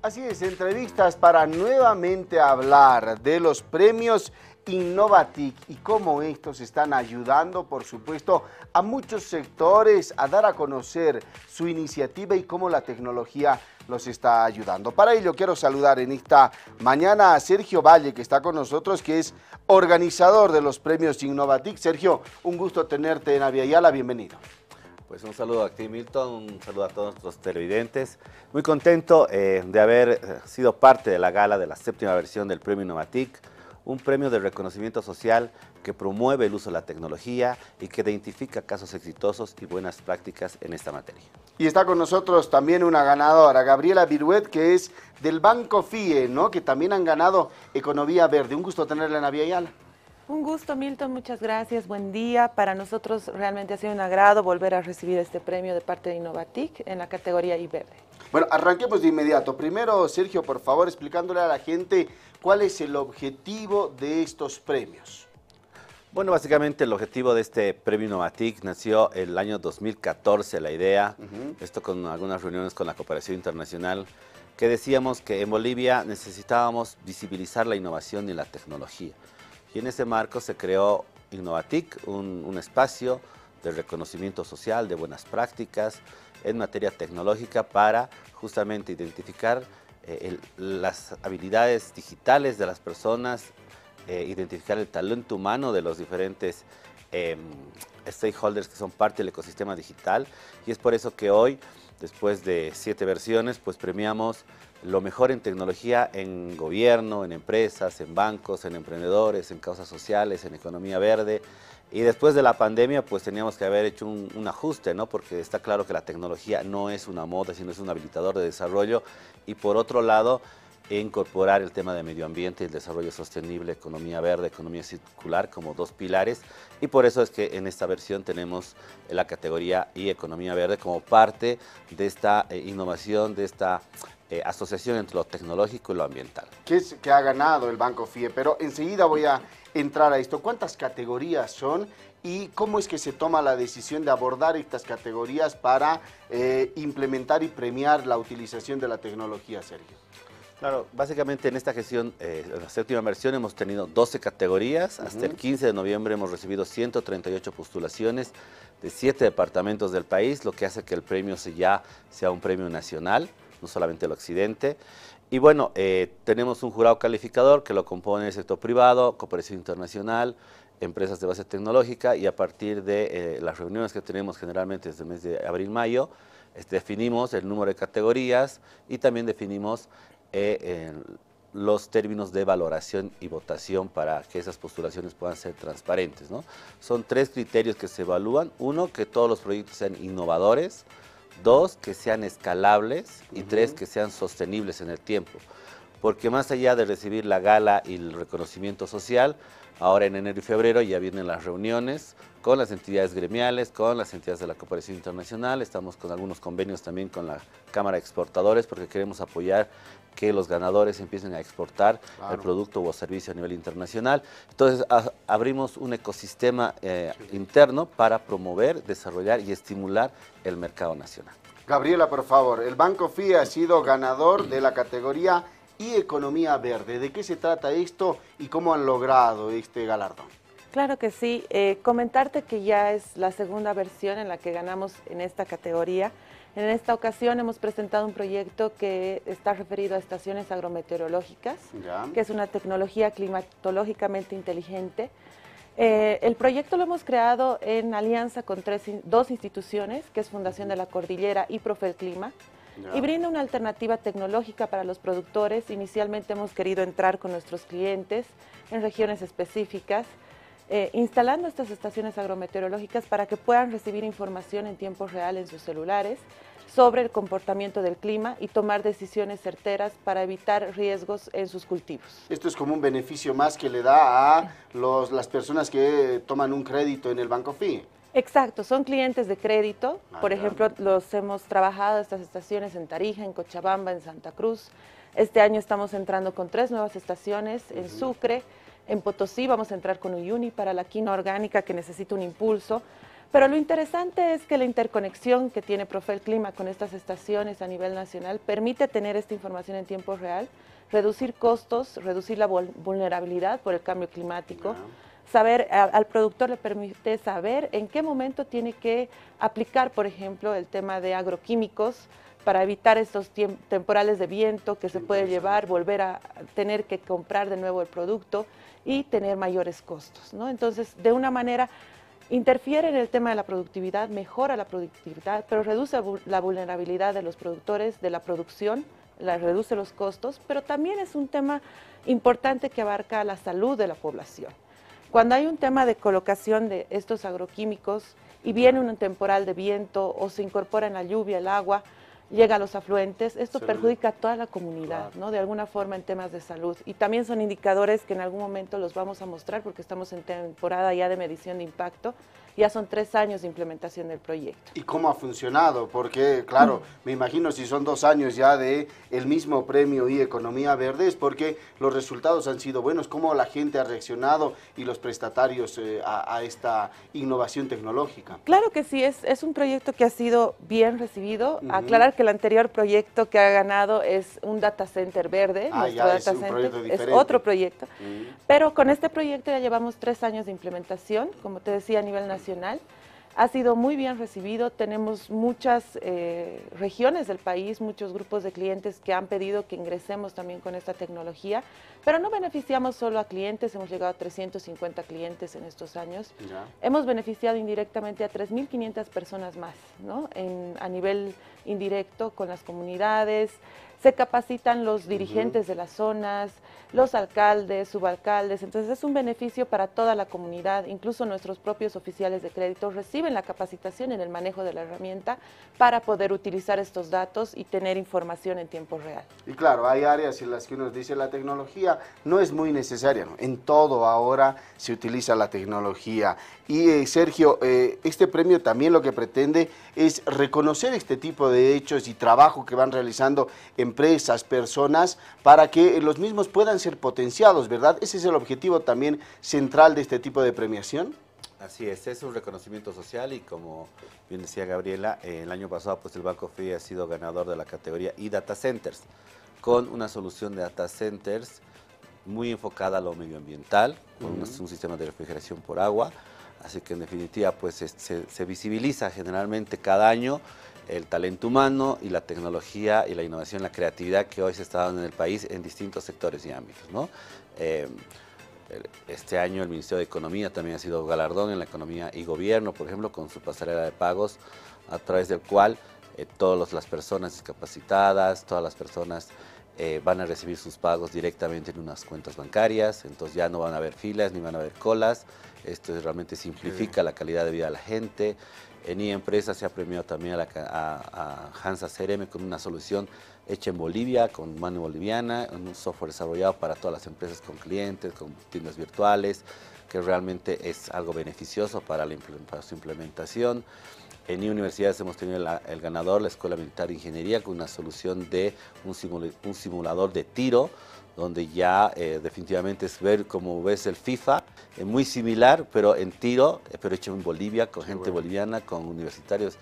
Así es, entrevistas para nuevamente hablar de los premios Innovatic y cómo estos están ayudando, por supuesto, a muchos sectores a dar a conocer su iniciativa y cómo la tecnología los está ayudando. Para ello quiero saludar en esta mañana a Sergio Valle, que está con nosotros, que es organizador de los premios Innovatic. Sergio, un gusto tenerte en Aviala, bienvenido. Pues un saludo a ti, Milton, un saludo a todos nuestros televidentes. Muy contento eh, de haber eh, sido parte de la gala de la séptima versión del Premio Innovatic, un premio de reconocimiento social que promueve el uso de la tecnología y que identifica casos exitosos y buenas prácticas en esta materia. Y está con nosotros también una ganadora, Gabriela Viruet, que es del Banco FIE, que también han ganado Economía Verde. Un gusto tenerla en la yala un gusto, Milton, muchas gracias, buen día. Para nosotros realmente ha sido un agrado volver a recibir este premio de parte de Innovatic en la categoría IBB. Bueno, arranquemos de inmediato. Primero, Sergio, por favor, explicándole a la gente cuál es el objetivo de estos premios. Bueno, básicamente el objetivo de este premio Innovatic nació el año 2014, la idea, esto con algunas reuniones con la cooperación internacional, que decíamos que en Bolivia necesitábamos visibilizar la innovación y la tecnología en ese marco se creó Innovatic, un, espacio de reconocimiento social, de buenas prácticas en materia tecnológica para justamente identificar eh, las habilidades digitales de las personas, eh, identificar el talento humano de los diferentes em, stakeholders que son parte del ecosistema digital y es por eso que hoy, después de siete versiones, pues premiamos lo mejor en tecnología en gobierno, en empresas, en bancos, en emprendedores, en causas sociales, en economía verde. Y después de la pandemia, pues teníamos que haber hecho un, ajuste, ¿no? Porque está claro que la tecnología no es una moda, sino es un habilitador de desarrollo. Y por otro lado, incorporar el tema de medio ambiente, y el desarrollo sostenible, economía verde, economía circular como dos pilares. Y por eso es que en esta versión tenemos la categoría y economía verde como parte de esta eh, innovación, de esta eh, asociación entre lo tecnológico y lo ambiental. ¿Qué es, que ha ganado el Banco FIE, pero enseguida voy a entrar a esto. ¿Cuántas categorías son y cómo es que se toma la decisión de abordar estas categorías para eh, implementar y premiar la utilización de la tecnología, Sergio? Claro, básicamente en esta gestión, eh, en la séptima versión, hemos tenido 12 categorías. Hasta el 15 de noviembre hemos recibido 138 postulaciones de 7 departamentos del país, lo que hace que el premio se ya sea un premio nacional no solamente el occidente. Y bueno, eh, tenemos un jurado calificador que lo compone el sector privado, cooperación internacional, empresas de base tecnológica y a partir de eh, las reuniones que tenemos generalmente desde el mes de abril-mayo, definimos el número de categorías y también definimos eh, los términos de valoración y votación para que esas postulaciones puedan ser transparentes. ¿no? Son tres criterios que se evalúan. Uno, que todos los proyectos sean innovadores, dos, que sean escalables y tres, que sean sostenibles en el tiempo porque más allá de recibir la gala y el reconocimiento social, ahora en enero y febrero ya vienen las reuniones con las entidades gremiales, con las entidades de la cooperación internacional, estamos con algunos convenios también con la Cámara de Exportadores porque queremos apoyar que los ganadores empiecen a exportar el producto o servicio a nivel internacional. Entonces abrimos un ecosistema eh, interno para promover, desarrollar y estimular el mercado nacional. Gabriela, por favor, el Banco FIA ha sido ganador de la categoría y economía verde. ¿De qué se trata esto y cómo han logrado este galardón? Claro que sí. Eh, comentarte que ya es la segunda versión en la que ganamos en esta categoría. En esta ocasión hemos presentado un proyecto que está referido a estaciones agrometeorológicas, que es una tecnología climatológicamente inteligente. Eh, el proyecto lo hemos creado en alianza con tres, dos instituciones, que es Fundación de la Cordillera y Profel Clima y brinda una alternativa tecnológica para los productores. Inicialmente hemos querido entrar con nuestros clientes en regiones específicas, eh, instalando estas estaciones agrometeorológicas para que puedan recibir información en tiempo real en sus celulares sobre el comportamiento del clima y tomar decisiones certeras para evitar riesgos en sus cultivos. Esto es como un beneficio más que le da a las personas que toman un crédito en el Banco FIE. Exacto, son clientes de crédito. Ah, por ejemplo, los hemos trabajado estas estaciones en Tarija, en Cochabamba, en Santa Cruz. Este año estamos entrando con tres nuevas estaciones en Sucre, en Potosí vamos a entrar con Uyuni para la quina orgánica que necesita un impulso. Pero lo interesante es que la interconexión que tiene Profel Clima con estas estaciones a nivel nacional permite tener esta información en tiempo real, reducir costos, reducir la vulnerabilidad por el cambio climático saber, al productor le permite saber en qué momento tiene que aplicar, por ejemplo, el tema de agroquímicos para evitar estos temporales de viento que se puede llevar, volver a tener que comprar de nuevo el producto y tener mayores costos. Entonces, de una manera, interfiere en el tema de la productividad, mejora la productividad, pero reduce la vulnerabilidad de los productores, de la producción, la, reduce los costos, pero también es un tema importante que abarca la salud de la población. Cuando hay un tema de colocación de estos agroquímicos y viene un temporal de viento o se incorpora en la lluvia, el agua, llega a los afluentes, esto perjudica a toda la comunidad, ¿no? De alguna forma en temas de salud. Y también son indicadores que en algún momento los vamos a mostrar porque estamos en temporada ya de medición de impacto ya son tres años de implementación del proyecto. ¿Y cómo ha funcionado? Porque, claro, mm. me imagino si son dos años ya de el mismo premio y economía verde, es porque los resultados han sido buenos. ¿Cómo la gente ha reaccionado y los prestatarios eh, a, esta innovación tecnológica? Claro que sí, es, es un proyecto que ha sido bien recibido. Aclarar que el anterior proyecto que ha ganado es un data center verde. Ah, data es, center, es otro proyecto. Pero con este proyecto ya llevamos tres años de implementación, como te decía, a nivel nacional ha sido muy bien recibido, tenemos muchas eh, regiones del país, muchos grupos de clientes que han pedido que ingresemos también con esta tecnología, pero no beneficiamos solo a clientes, hemos llegado a 350 clientes en estos años. Hemos beneficiado indirectamente a 3.500 personas más a nivel indirecto con las comunidades, se capacitan los dirigentes de las zonas, los alcaldes, subalcaldes, entonces es un beneficio para toda la comunidad, incluso nuestros propios oficiales de crédito reciben la capacitación en el manejo de la herramienta para poder utilizar estos datos y tener información en tiempo real. Y claro, hay áreas en las que uno dice la tecnología no es muy necesaria, en todo ahora se utiliza la tecnología. Y eh, Sergio, eh, este premio también lo que pretende es reconocer este tipo de de hechos y trabajo que van realizando empresas, personas, para que los mismos puedan ser potenciados, ¿verdad? Ese es el objetivo también central de este tipo de premiación. Así es, es un reconocimiento social y como bien decía Gabriela, eh, el año pasado pues el Banco FI ha sido ganador de la categoría e data centers, con una solución de data centers muy enfocada a lo medioambiental, con un, sistema de refrigeración por agua, así que en definitiva pues se visibiliza generalmente cada año el talento humano y la tecnología y la innovación, la creatividad que hoy se está dando en el país en distintos sectores y ámbitos. ¿no? Em, este año el Ministerio de Economía también ha sido galardón en la economía y gobierno, por ejemplo, con su pasarela de pagos, a través del cual eh, todas las personas discapacitadas, todas las personas eh, van a recibir sus pagos directamente en unas cuentas bancarias, entonces ya no van a haber filas ni van a haber colas, esto realmente simplifica la calidad de vida de la gente, en iEmpresa se ha premiado también a, Hansa CRM con una solución hecha en Bolivia, con mano boliviana, un software desarrollado para todas las empresas con clientes, con tiendas virtuales, que realmente es algo beneficioso para, la, su implementación. En universidades hemos tenido el ganador, la Escuela Militar de Ingeniería, con una solución de un simulador de tiro donde ya eh, definitivamente es ver como ves el FIFA, es eh, muy similar, pero en tiro, eh, pero hecho en Bolivia, con gente boliviana, con universitarios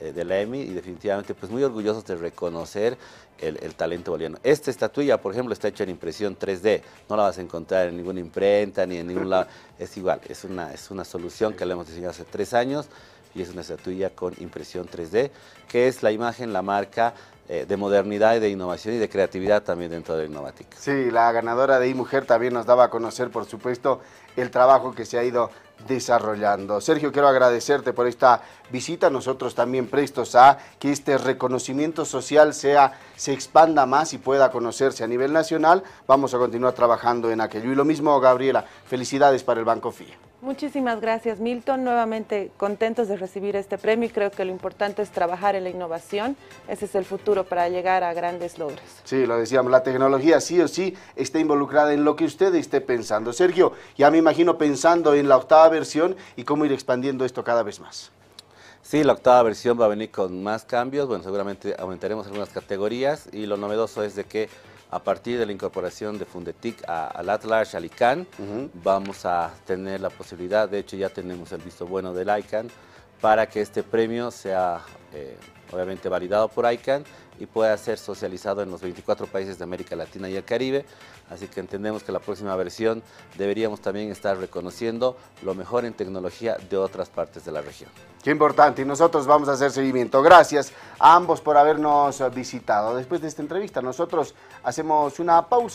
de la EMI, y definitivamente pues muy orgullosos de reconocer el, talento boliviano. Esta estatuilla, por ejemplo, está hecha en impresión 3D, no la vas a encontrar en ninguna imprenta ni en ningún lado, es igual, es una, es una solución que le hemos diseñado hace tres años, y es una estatuilla con impresión 3D, que es la imagen, la marca eh, de modernidad y de innovación y de creatividad también dentro de Innovatic. Sí, la ganadora de iMujer también nos daba a conocer, por supuesto, el trabajo que se ha ido desarrollando. Sergio, quiero agradecerte por esta visita, nosotros también prestos a que este reconocimiento social sea, se expanda más y pueda conocerse a nivel nacional. Vamos a continuar trabajando en aquello. Y lo mismo, Gabriela, felicidades para el Banco FIA. Muchísimas gracias, Milton. Nuevamente contentos de recibir este premio y creo que lo importante es trabajar en la innovación. Ese es el futuro para llegar a grandes logros. Sí, lo decíamos, la tecnología sí o sí está involucrada en lo que usted esté pensando. Sergio, ya me imagino pensando en la octava versión y cómo ir expandiendo esto cada vez más. Sí, la octava versión va a venir con más cambios. Bueno, seguramente aumentaremos algunas categorías y lo novedoso es de que a partir de la incorporación de Fundetic al Atlas, al ICANN, vamos a tener la posibilidad, de hecho ya tenemos el visto bueno del ICANN, para que este premio sea eh, obviamente validado por ICANN y pueda ser socializado en los 24 países de América Latina y el Caribe. Así que entendemos que la próxima versión deberíamos también estar reconociendo lo mejor en tecnología de otras partes de la región. Qué importante, y nosotros vamos a hacer seguimiento. Gracias a ambos por habernos visitado. Después de esta entrevista, nosotros hacemos una pausa.